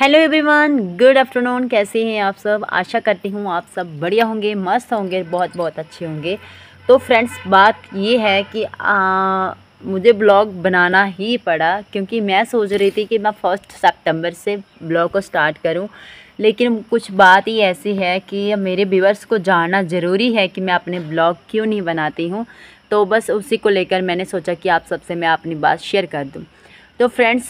hello everyone good afternoon कैसे हैं आप सब आशा करती हूँ आप सब बढ़िया होंगे मस्त होंगे बहुत बहुत अच्छे होंगे तो फ्रेंड्स बात ये है कि आ, मुझे ब्लॉग बनाना ही पड़ा क्योंकि मैं सोच रही थी कि मैं फ़र्स्ट सितंबर से ब्लॉग को स्टार्ट करूं लेकिन कुछ बात ही ऐसी है कि मेरे व्यूवर्स को जानना ज़रूरी है कि मैं अपने ब्लॉग क्यों नहीं बनाती हूँ तो बस उसी को लेकर मैंने सोचा कि आप सबसे मैं अपनी बात शेयर कर दूँ तो फ्रेंड्स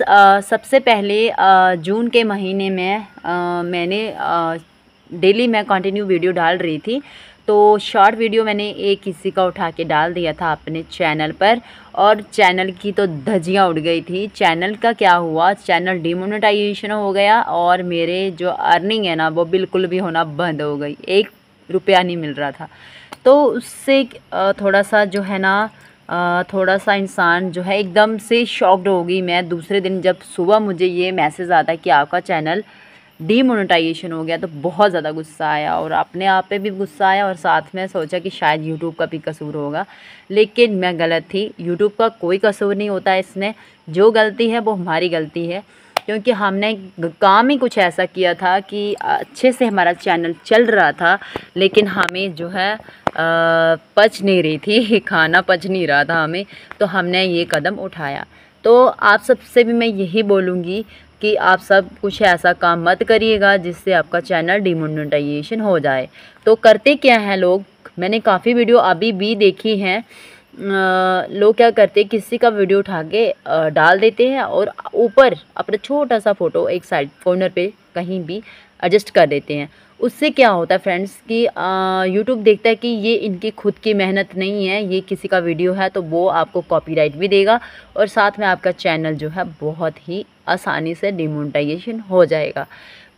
सबसे पहले आ, जून के महीने में आ, मैंने डेली मैं कंटिन्यू वीडियो डाल रही थी तो शॉर्ट वीडियो मैंने एक किसी का उठा के डाल दिया था अपने चैनल पर और चैनल की तो धजियाँ उड़ गई थी चैनल का क्या हुआ चैनल डिमोनेटाइजेशन हो गया और मेरे जो अर्निंग है ना वो बिल्कुल भी होना बंद हो गई एक रुपया नहीं मिल रहा था तो उससे थोड़ा सा जो है ना थोड़ा सा इंसान जो है एकदम से शॉक्ड हो गई मैं दूसरे दिन जब सुबह मुझे ये मैसेज आता कि आपका चैनल डीमोनेटाइजेशन हो गया तो बहुत ज़्यादा गुस्सा आया और अपने आप पे भी गुस्सा आया और साथ में सोचा कि शायद यूट्यूब का भी कसूर होगा लेकिन मैं गलत थी यूट्यूब का कोई कसूर नहीं होता इसमें जो गलती है वो हमारी गलती है क्योंकि हमने काम ही कुछ ऐसा किया था कि अच्छे से हमारा चैनल चल रहा था लेकिन हमें जो है पच नहीं रही थी खाना पच नहीं रहा था हमें तो हमने ये कदम उठाया तो आप सबसे भी मैं यही बोलूँगी कि आप सब कुछ ऐसा काम मत करिएगा जिससे आपका चैनल डिमोनेटाइजेशन हो जाए तो करते क्या हैं लोग मैंने काफ़ी वीडियो अभी भी देखी हैं लोग क्या करते हैं किसी का वीडियो उठा के डाल देते हैं और ऊपर अपना छोटा सा फ़ोटो एक साइड कॉर्नर पे कहीं भी एडजस्ट कर देते हैं उससे क्या होता है फ्रेंड्स कि यूट्यूब देखता है कि ये इनकी खुद की मेहनत नहीं है ये किसी का वीडियो है तो वो आपको कॉपीराइट भी देगा और साथ में आपका चैनल जो है बहुत ही आसानी से डिमोनिटाइजेशन हो जाएगा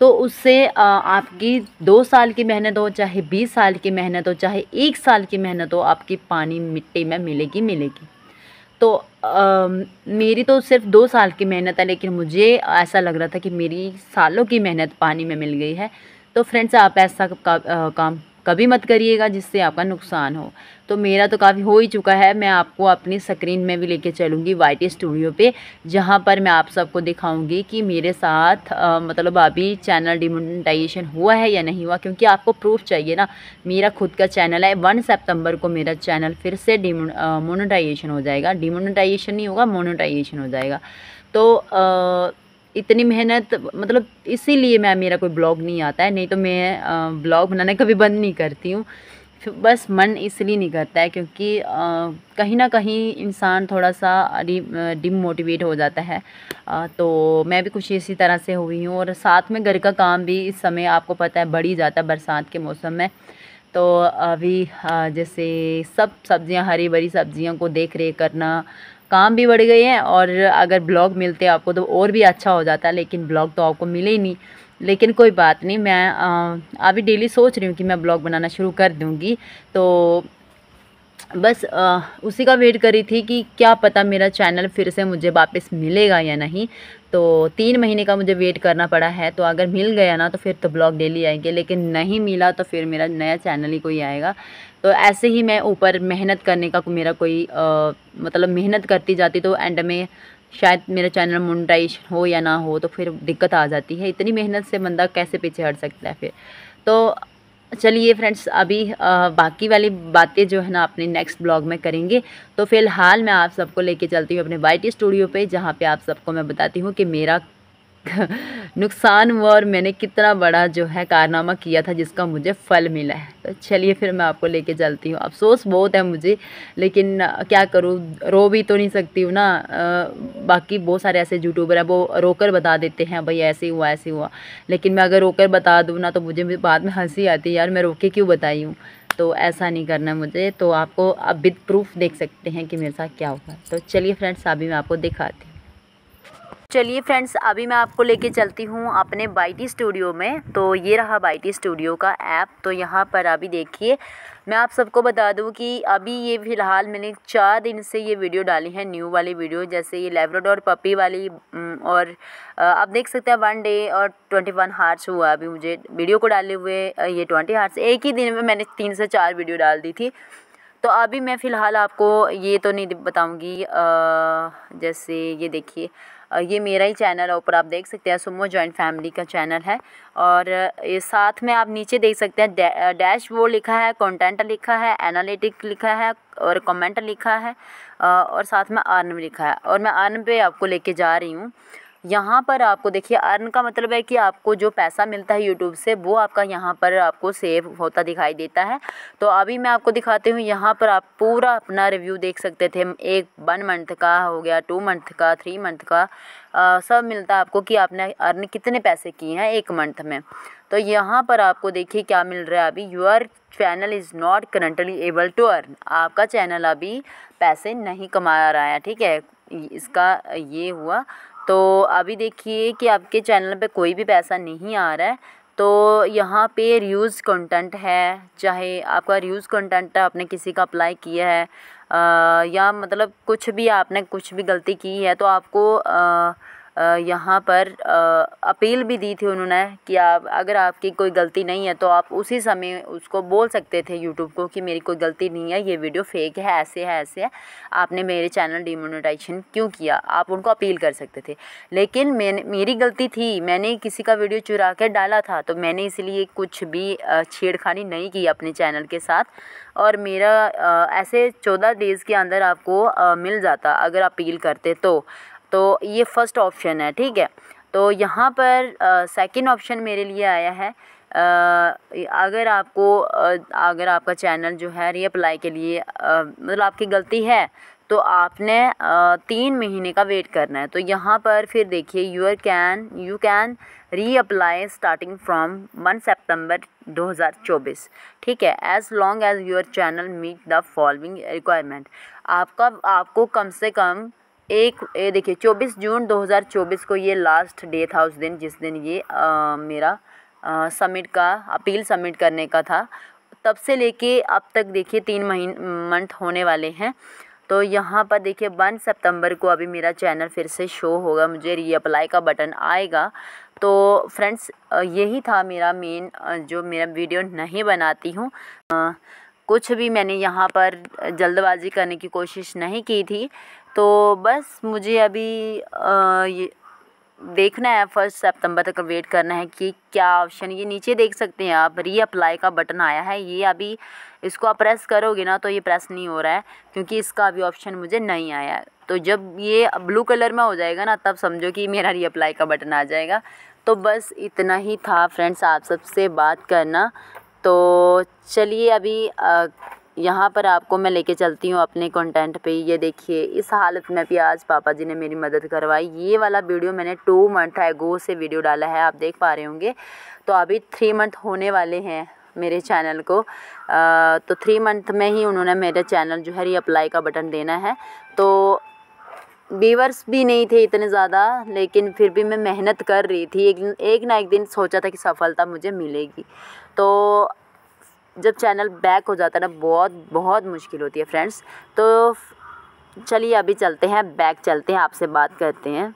तो उससे आपकी दो साल की मेहनत हो चाहे बीस साल की मेहनत हो चाहे एक साल की मेहनत हो आपकी पानी मिट्टी में मिलेगी मिलेगी तो आ, मेरी तो सिर्फ दो साल की मेहनत है लेकिन मुझे ऐसा लग रहा था कि मेरी सालों की मेहनत पानी में मिल गई है तो फ्रेंड्स आप ऐसा काम कभी मत करिएगा जिससे आपका नुकसान हो तो मेरा तो काफ़ी हो ही चुका है मैं आपको अपनी स्क्रीन में भी लेके चलूँगी वाई स्टूडियो पे जहाँ पर मैं आप सबको दिखाऊँगी कि मेरे साथ आ, मतलब अभी चैनल डिमोनेटाइजेशन हुआ है या नहीं हुआ क्योंकि आपको प्रूफ चाहिए ना मेरा खुद का चैनल है वन सितंबर को मेरा चैनल फिर से डिमोनेटाइजेशन हो जाएगा डिमोनेटाइजेशन नहीं होगा मोनोटाइजेशन हो जाएगा तो आ, इतनी मेहनत मतलब इसीलिए मैं मेरा कोई ब्लॉग नहीं आता है नहीं तो मैं ब्लॉग बनाना कभी बंद नहीं करती हूँ बस मन इसलिए नहीं करता है क्योंकि कहीं ना कहीं इंसान थोड़ा सा डिमोटिवेट हो जाता है आ, तो मैं भी कुछ इसी तरह से हुई हूँ और साथ में घर का काम भी इस समय आपको पता है बढ़ ही जाता है बरसात के मौसम में तो अभी जैसे सब सब्ज़ियाँ हरी भरी सब्ज़ियों को देख रेख करना काम भी बढ़ गए हैं और अगर ब्लॉग मिलते आपको तो और भी अच्छा हो जाता लेकिन ब्लॉग तो आपको मिले ही नहीं लेकिन कोई बात नहीं मैं अभी डेली सोच रही हूँ कि मैं ब्लॉग बनाना शुरू कर दूँगी तो बस आ, उसी का वेट करी थी कि क्या पता मेरा चैनल फिर से मुझे वापस मिलेगा या नहीं तो तीन महीने का मुझे वेट करना पड़ा है तो अगर मिल गया ना तो फिर तो ब्लॉग डेली आएंगे लेकिन नहीं मिला तो फिर मेरा नया चैनल ही कोई आएगा तो ऐसे ही मैं ऊपर मेहनत करने का मेरा कोई आ, मतलब मेहनत करती जाती तो एंड में शायद मेरा चैनल मोनिटाइज हो या ना हो तो फिर दिक्कत आ जाती है इतनी मेहनत से बंदा कैसे पीछे हट सकता है फिर तो चलिए फ्रेंड्स अभी आ, बाकी वाली बातें जो है ना अपने नेक्स्ट ब्लॉग में करेंगे तो फिलहाल मैं आप सबको लेके चलती हूँ अपने वाइट स्टूडियो पे जहाँ पे आप सबको मैं बताती हूँ कि मेरा नुकसान हुआ और मैंने कितना बड़ा जो है कारनामा किया था जिसका मुझे फल मिला है तो चलिए फिर मैं आपको लेके चलती हूँ अफसोस बहुत है मुझे लेकिन क्या करूँ रो भी तो नहीं सकती हूँ ना आ, बाकी बहुत सारे ऐसे यूट्यूबर हैं वो रोकर बता देते हैं भाई ऐसे हुआ ऐसे हुआ लेकिन मैं अगर रोकर बता दूँ ना तो मुझे बाद में हंसी आती है यार मैं रोके क्यों बताई हूँ तो ऐसा नहीं करना मुझे तो आपको आप विद प्रूफ देख सकते हैं कि मेरे साथ क्या हुआ तो चलिए फ्रेंड्स अभी मैं आपको दिखाती हूँ चलिए फ्रेंड्स अभी मैं आपको लेके चलती हूँ अपने बाईटी स्टूडियो में तो ये रहा बाईटी स्टूडियो का ऐप तो यहाँ पर अभी देखिए मैं आप सबको बता दूँ कि अभी ये फ़िलहाल मैंने चार दिन से ये वीडियो डाली है न्यू वाली वीडियो जैसे ये लेब्रोडोर पपी वाली और आप देख सकते हैं वन डे और ट्वेंटी वन हार्स हुआ अभी मुझे वीडियो को डाले हुए ये ट्वेंटी हार्स एक ही दिन में मैंने तीन से चार वीडियो डाल दी थी तो अभी मैं फ़िलहाल आपको ये तो नहीं बताऊँगी जैसे ये देखिए ये मेरा ही चैनल है ऊपर आप देख सकते हैं सुमो जॉइंट फैमिली का चैनल है और ये साथ में आप नीचे देख सकते हैं डैश वो लिखा है कंटेंट लिखा है एनालिटिक लिखा है और कमेंट लिखा है और साथ में आर्न लिखा है और मैं आर्न पे आपको लेके जा रही हूँ यहाँ पर आपको देखिए अर्न का मतलब है कि आपको जो पैसा मिलता है यूट्यूब से वो आपका यहाँ पर आपको सेव होता दिखाई देता है तो अभी मैं आपको दिखाती हूँ यहाँ पर आप पूरा अपना रिव्यू देख सकते थे एक वन मंथ का हो गया टू मंथ का थ्री मंथ का आ, सब मिलता है आपको कि आपने अर्न कितने पैसे किए हैं एक मंथ में तो यहाँ पर आपको देखिए क्या मिल रहा है अभी your channel is not currently able to earn आपका चैनल अभी पैसे नहीं कमा रहा है ठीक है इसका ये हुआ तो अभी देखिए कि आपके चैनल पे कोई भी पैसा नहीं आ रहा है तो यहाँ पे रिव्यूज़ कंटेंट है चाहे आपका रिव्यूज़ कंटेंट आपने किसी का अप्लाई किया है आ, या मतलब कुछ भी आपने कुछ भी गलती की है तो आपको आ, यहाँ पर अपील भी दी थी उन्होंने कि आप अगर आपकी कोई गलती नहीं है तो आप उसी समय उसको बोल सकते थे यूट्यूब को कि मेरी कोई गलती नहीं है ये वीडियो फेक है ऐसे है ऐसे है आपने मेरे चैनल डिमोनेटाइजेशन क्यों किया आप उनको अपील कर सकते थे लेकिन मैंने मेरी गलती थी मैंने किसी का वीडियो चुरा कर डाला था तो मैंने इसलिए कुछ भी छेड़खानी नहीं की अपने चैनल के साथ और मेरा ऐसे चौदह डेज़ के अंदर आपको मिल जाता अगर अपील करते तो तो ये फ़र्स्ट ऑप्शन है ठीक है तो यहाँ पर सेकंड ऑप्शन मेरे लिए आया है आ, अगर आपको अगर आपका चैनल जो है रीअप्लाई के लिए मतलब आपकी गलती है तो आपने आ, तीन महीने का वेट करना है तो यहाँ पर फिर देखिए your can you can reapply starting from one सितंबर 2024 ठीक है as long as your channel meet the following requirement आपका आपको कम से कम एक ये देखिए 24 जून 2024 को ये लास्ट डे था उस दिन जिस दिन ये आ, मेरा सबमिट का अपील सबमिट करने का था तब से लेके अब तक देखिए तीन महीन मंथ होने वाले हैं तो यहाँ पर देखिए वन सितंबर को अभी मेरा चैनल फिर से शो होगा मुझे रीअप्लाई का बटन आएगा तो फ्रेंड्स यही था मेरा मेन जो मेरा वीडियो नहीं बनाती हूँ कुछ भी मैंने यहाँ पर जल्दबाजी करने की कोशिश नहीं की थी तो बस मुझे अभी आ, ये देखना है फर्स्ट सितंबर तक वेट करना है कि क्या ऑप्शन ये नीचे देख सकते हैं आप रीअप्लाई का बटन आया है ये अभी इसको आप प्रेस करोगे ना तो ये प्रेस नहीं हो रहा है क्योंकि इसका अभी ऑप्शन मुझे नहीं आया है तो जब ये ब्लू कलर में हो जाएगा ना तब समझो कि मेरा रीअप्लाई का बटन आ जाएगा तो बस इतना ही था फ्रेंड्स आप सबसे बात करना तो चलिए अभी आ, यहाँ पर आपको मैं लेके चलती हूँ अपने कंटेंट पे ये देखिए इस हालत में भी आज पापा जी ने मेरी मदद करवाई ये वाला वीडियो मैंने टू मंथ एगो से वीडियो डाला है आप देख पा रहे होंगे तो अभी थ्री मंथ होने वाले हैं मेरे चैनल को आ, तो थ्री मंथ में ही उन्होंने मेरे चैनल जो है रीअप्लाई का बटन देना है तो वीवर्स भी नहीं थे इतने ज़्यादा लेकिन फिर भी मैं मेहनत कर रही थी एक, एक ना एक दिन सोचा था कि सफलता मुझे मिलेगी तो जब चैनल बैक हो जाता है ना बहुत बहुत मुश्किल होती है फ्रेंड्स तो चलिए अभी चलते हैं बैक चलते हैं आपसे बात करते हैं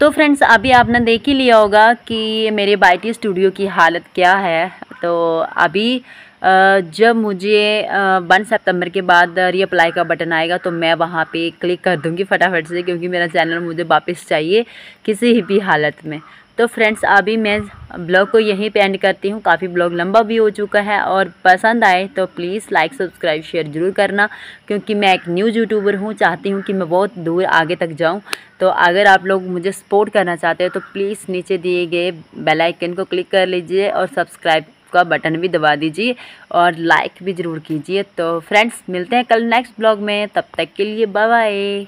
तो फ्रेंड्स अभी आपने देख ही लिया होगा कि मेरे बाईटी स्टूडियो की हालत क्या है तो अभी जब मुझे वन सितंबर के बाद रीअप्लाई का बटन आएगा तो मैं वहाँ पे क्लिक कर दूँगी फटाफट से क्योंकि मेरा चैनल मुझे वापस चाहिए किसी भी हालत में तो फ्रेंड्स अभी मैं ब्लॉग को यहीं पे एंड करती हूँ काफ़ी ब्लॉग लंबा भी हो चुका है और पसंद आए तो प्लीज़ लाइक सब्सक्राइब शेयर ज़रूर करना क्योंकि मैं एक न्यूज़ यूट्यूबर हूँ चाहती हूँ कि मैं बहुत दूर आगे तक जाऊँ तो अगर आप लोग मुझे सपोर्ट करना चाहते हो तो प्लीज़ नीचे दिए गए बेलाइकन को क्लिक कर लीजिए और सब्सक्राइब का बटन भी दबा दीजिए और लाइक भी ज़रूर कीजिए तो फ्रेंड्स मिलते हैं कल नेक्स्ट ब्लॉग में तब तक के लिए बाय